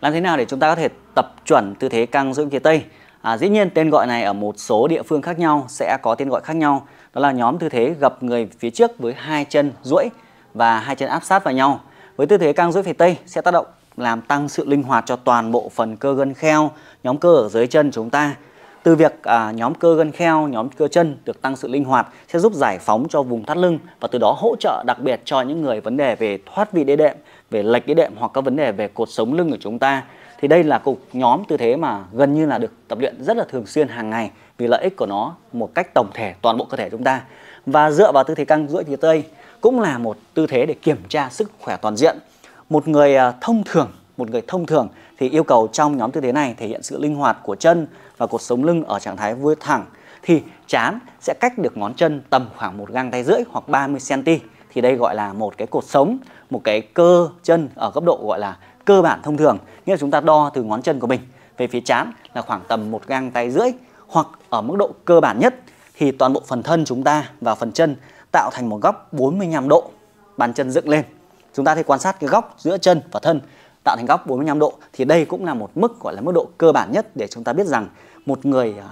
Làm thế nào để chúng ta có thể tập chuẩn tư thế căng duỗi phía Tây? À, dĩ nhiên tên gọi này ở một số địa phương khác nhau sẽ có tên gọi khác nhau. Đó là nhóm tư thế gập người phía trước với hai chân duỗi và hai chân áp sát vào nhau. Với tư thế căng duỗi phía Tây sẽ tác động làm tăng sự linh hoạt cho toàn bộ phần cơ gân kheo, nhóm cơ ở dưới chân chúng ta từ việc à, nhóm cơ gân kheo, nhóm cơ chân được tăng sự linh hoạt sẽ giúp giải phóng cho vùng thắt lưng và từ đó hỗ trợ đặc biệt cho những người vấn đề về thoát vị đế đệm, về lệch đế đệm hoặc các vấn đề về cột sống lưng của chúng ta. Thì đây là cục nhóm tư thế mà gần như là được tập luyện rất là thường xuyên hàng ngày vì lợi ích của nó một cách tổng thể toàn bộ cơ thể chúng ta. Và dựa vào tư thế căng duỗi phía tây cũng là một tư thế để kiểm tra sức khỏe toàn diện. Một người à, thông thường một người thông thường thì yêu cầu trong nhóm tư thế này thể hiện sự linh hoạt của chân và cột sống lưng ở trạng thái vươn thẳng thì chán sẽ cách được ngón chân tầm khoảng một gang tay rưỡi hoặc 30 cm thì đây gọi là một cái cột sống, một cái cơ chân ở cấp độ gọi là cơ bản thông thường, nghĩa là chúng ta đo từ ngón chân của mình về phía chán là khoảng tầm một gang tay rưỡi hoặc ở mức độ cơ bản nhất thì toàn bộ phần thân chúng ta và phần chân tạo thành một góc 45 độ, bàn chân dựng lên. Chúng ta thì quan sát cái góc giữa chân và thân tạo thành góc 45 độ thì đây cũng là một mức gọi là mức độ cơ bản nhất để chúng ta biết rằng một người uh,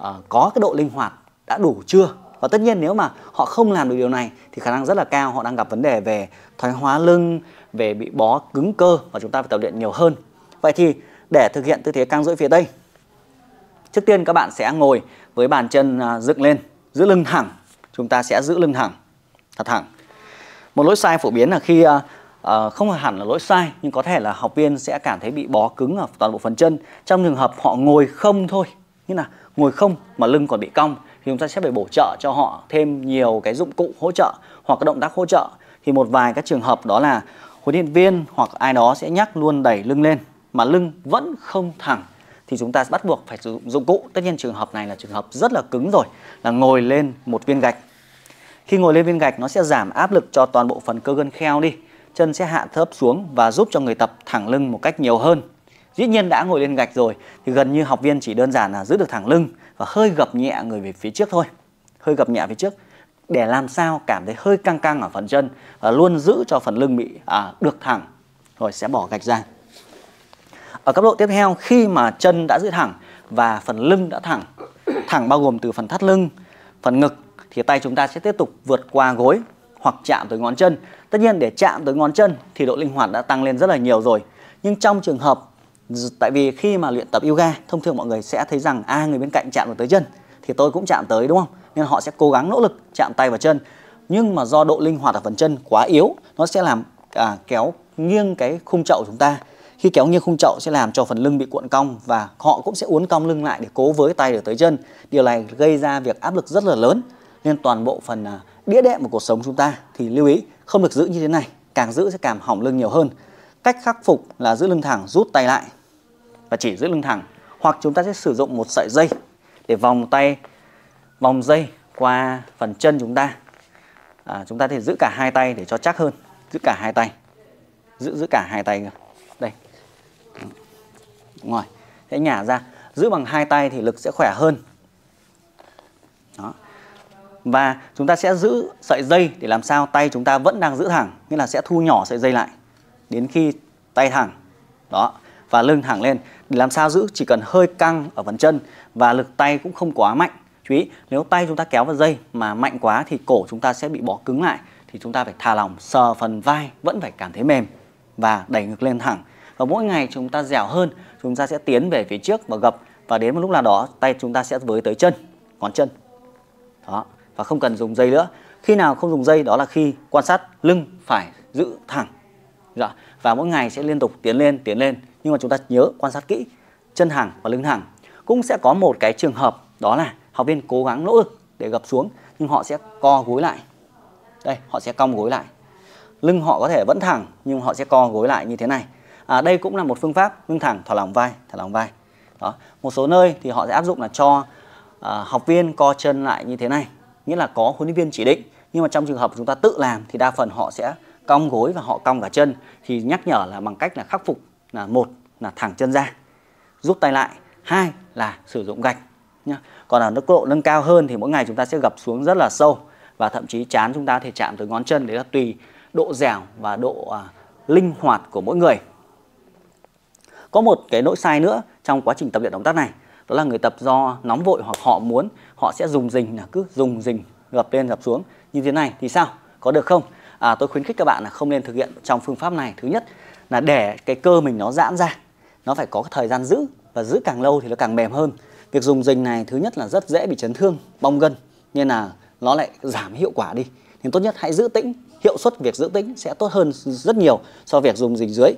uh, có cái độ linh hoạt đã đủ chưa và tất nhiên nếu mà họ không làm được điều này thì khả năng rất là cao họ đang gặp vấn đề về thoái hóa lưng về bị bó cứng cơ và chúng ta phải tập luyện nhiều hơn vậy thì để thực hiện tư thế căng duỗi phía tây trước tiên các bạn sẽ ngồi với bàn chân ờ, dựng lên giữ lưng thẳng chúng ta sẽ giữ lưng thẳng thật thẳng một lỗi sai phổ biến là khi À, không hẳn là lỗi sai nhưng có thể là học viên sẽ cảm thấy bị bó cứng ở toàn bộ phần chân trong trường hợp họ ngồi không thôi như là ngồi không mà lưng còn bị cong thì chúng ta sẽ phải bổ trợ cho họ thêm nhiều cái dụng cụ hỗ trợ hoặc các động tác hỗ trợ thì một vài các trường hợp đó là huấn luyện viên hoặc ai đó sẽ nhắc luôn đẩy lưng lên mà lưng vẫn không thẳng thì chúng ta bắt buộc phải sử dụng dụng cụ tất nhiên trường hợp này là trường hợp rất là cứng rồi là ngồi lên một viên gạch khi ngồi lên viên gạch nó sẽ giảm áp lực cho toàn bộ phần cơ gân kheo đi chân sẽ hạ thấp xuống và giúp cho người tập thẳng lưng một cách nhiều hơn. Dĩ nhiên đã ngồi lên gạch rồi thì gần như học viên chỉ đơn giản là giữ được thẳng lưng và hơi gập nhẹ người về phía trước thôi. Hơi gập nhẹ phía trước để làm sao cảm thấy hơi căng căng ở phần chân và luôn giữ cho phần lưng bị à, được thẳng rồi sẽ bỏ gạch ra. Ở cấp độ tiếp theo khi mà chân đã giữ thẳng và phần lưng đã thẳng, thẳng bao gồm từ phần thắt lưng, phần ngực thì tay chúng ta sẽ tiếp tục vượt qua gối hoặc chạm tới ngón chân. Tất nhiên để chạm tới ngón chân thì độ linh hoạt đã tăng lên rất là nhiều rồi. Nhưng trong trường hợp tại vì khi mà luyện tập yoga, thông thường mọi người sẽ thấy rằng a à, người bên cạnh chạm được tới chân thì tôi cũng chạm tới đúng không? Nên họ sẽ cố gắng nỗ lực chạm tay vào chân. Nhưng mà do độ linh hoạt ở phần chân quá yếu, nó sẽ làm à, kéo nghiêng cái khung chậu chúng ta. Khi kéo nghiêng khung chậu sẽ làm cho phần lưng bị cuộn cong và họ cũng sẽ uốn cong lưng lại để cố với tay được tới chân. Điều này gây ra việc áp lực rất là lớn nên toàn bộ phần à, đĩa đệm của cuộc sống chúng ta thì lưu ý không được giữ như thế này, càng giữ sẽ càng hỏng lưng nhiều hơn. Cách khắc phục là giữ lưng thẳng, rút tay lại và chỉ giữ lưng thẳng hoặc chúng ta sẽ sử dụng một sợi dây để vòng tay vòng dây qua phần chân chúng ta. À, chúng ta thì giữ cả hai tay để cho chắc hơn, giữ cả hai tay. Giữ giữ cả hai tay Đây. ngoài, rồi. Sẽ nhả ra, giữ bằng hai tay thì lực sẽ khỏe hơn. Đó và chúng ta sẽ giữ sợi dây để làm sao tay chúng ta vẫn đang giữ thẳng nghĩa là sẽ thu nhỏ sợi dây lại đến khi tay thẳng đó và lưng thẳng lên để làm sao giữ chỉ cần hơi căng ở phần chân và lực tay cũng không quá mạnh chú ý nếu tay chúng ta kéo vào dây mà mạnh quá thì cổ chúng ta sẽ bị bó cứng lại thì chúng ta phải thả lỏng sờ phần vai vẫn phải cảm thấy mềm và đẩy ngực lên thẳng và mỗi ngày chúng ta dẻo hơn chúng ta sẽ tiến về phía trước và gập và đến một lúc nào đó tay chúng ta sẽ với tới chân ngón chân đó và không cần dùng dây nữa khi nào không dùng dây đó là khi quan sát lưng phải giữ thẳng dạ. và mỗi ngày sẽ liên tục tiến lên tiến lên nhưng mà chúng ta nhớ quan sát kỹ chân thẳng và lưng thẳng cũng sẽ có một cái trường hợp đó là học viên cố gắng nỗ lực để gập xuống nhưng họ sẽ co gối lại đây họ sẽ cong gối lại lưng họ có thể vẫn thẳng nhưng họ sẽ co gối lại như thế này à, đây cũng là một phương pháp lưng thẳng thả lỏng vai thả lỏng vai đó một số nơi thì họ sẽ áp dụng là cho à, học viên co chân lại như thế này nghĩa là có huấn luyện viên chỉ định nhưng mà trong trường hợp chúng ta tự làm thì đa phần họ sẽ cong gối và họ cong cả chân thì nhắc nhở là bằng cách là khắc phục là một là thẳng chân ra rút tay lại hai là sử dụng gạch nhá. còn ở mức độ nâng cao hơn thì mỗi ngày chúng ta sẽ gập xuống rất là sâu và thậm chí chán chúng ta thể chạm tới ngón chân đấy là tùy độ dẻo và độ à, linh hoạt của mỗi người có một cái nỗi sai nữa trong quá trình tập luyện động tác này đó là người tập do nóng vội hoặc họ muốn họ sẽ dùng dình là cứ dùng dình gập lên gập xuống như thế này thì sao có được không à, tôi khuyến khích các bạn là không nên thực hiện trong phương pháp này thứ nhất là để cái cơ mình nó giãn ra nó phải có thời gian giữ và giữ càng lâu thì nó càng mềm hơn việc dùng dình này thứ nhất là rất dễ bị chấn thương bong gân nên là nó lại giảm hiệu quả đi nên tốt nhất hãy giữ tĩnh hiệu suất việc giữ tĩnh sẽ tốt hơn rất nhiều so với việc dùng dình dưới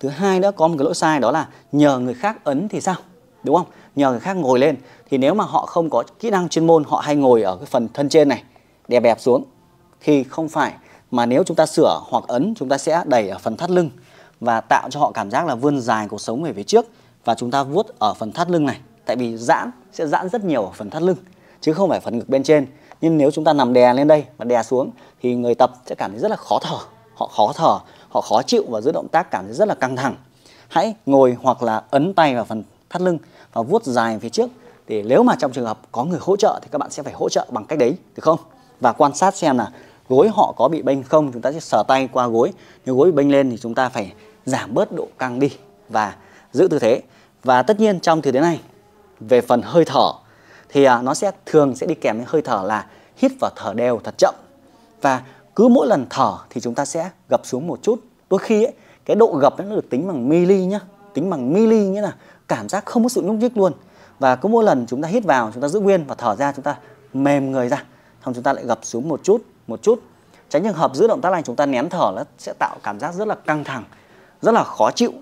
thứ hai nữa có một cái lỗi sai đó là nhờ người khác ấn thì sao đúng không nhờ người khác ngồi lên thì nếu mà họ không có kỹ năng chuyên môn họ hay ngồi ở cái phần thân trên này đè bẹp xuống thì không phải mà nếu chúng ta sửa hoặc ấn chúng ta sẽ đẩy ở phần thắt lưng và tạo cho họ cảm giác là vươn dài cuộc sống về phía trước và chúng ta vuốt ở phần thắt lưng này tại vì giãn sẽ giãn rất nhiều ở phần thắt lưng chứ không phải phần ngực bên trên nhưng nếu chúng ta nằm đè lên đây và đè xuống thì người tập sẽ cảm thấy rất là khó thở họ khó thở họ khó chịu và giữ động tác cảm thấy rất là căng thẳng hãy ngồi hoặc là ấn tay vào phần thắt lưng và vuốt dài phía trước thì nếu mà trong trường hợp có người hỗ trợ thì các bạn sẽ phải hỗ trợ bằng cách đấy được không và quan sát xem là gối họ có bị bênh không chúng ta sẽ sờ tay qua gối nếu gối bị bênh lên thì chúng ta phải giảm bớt độ căng đi và giữ tư thế và tất nhiên trong tư thế này về phần hơi thở thì à, nó sẽ thường sẽ đi kèm với hơi thở là hít và thở đều thật chậm và cứ mỗi lần thở thì chúng ta sẽ gập xuống một chút đôi khi ấy, cái độ gập nó được tính bằng mili nhá tính bằng mili như là cảm giác không có sự nhúc nhích luôn và cứ mỗi lần chúng ta hít vào chúng ta giữ nguyên và thở ra chúng ta mềm người ra xong chúng ta lại gập xuống một chút một chút tránh trường hợp giữ động tác này chúng ta nén thở nó sẽ tạo cảm giác rất là căng thẳng rất là khó chịu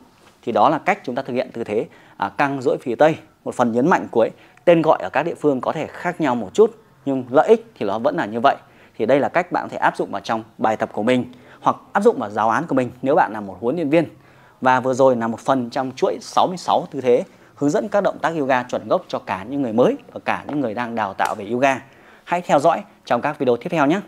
thì đó là cách chúng ta thực hiện tư thế à, căng duỗi phía tây một phần nhấn mạnh cuối tên gọi ở các địa phương có thể khác nhau một chút nhưng lợi ích thì nó vẫn là như vậy thì đây là cách bạn có thể áp dụng vào trong bài tập của mình hoặc áp dụng vào giáo án của mình nếu bạn là một huấn luyện viên và vừa rồi là một phần trong chuỗi 66 tư thế hướng dẫn các động tác yoga chuẩn gốc cho cả những người mới và cả những người đang đào tạo về yoga. Hãy theo dõi trong các video tiếp theo nhé.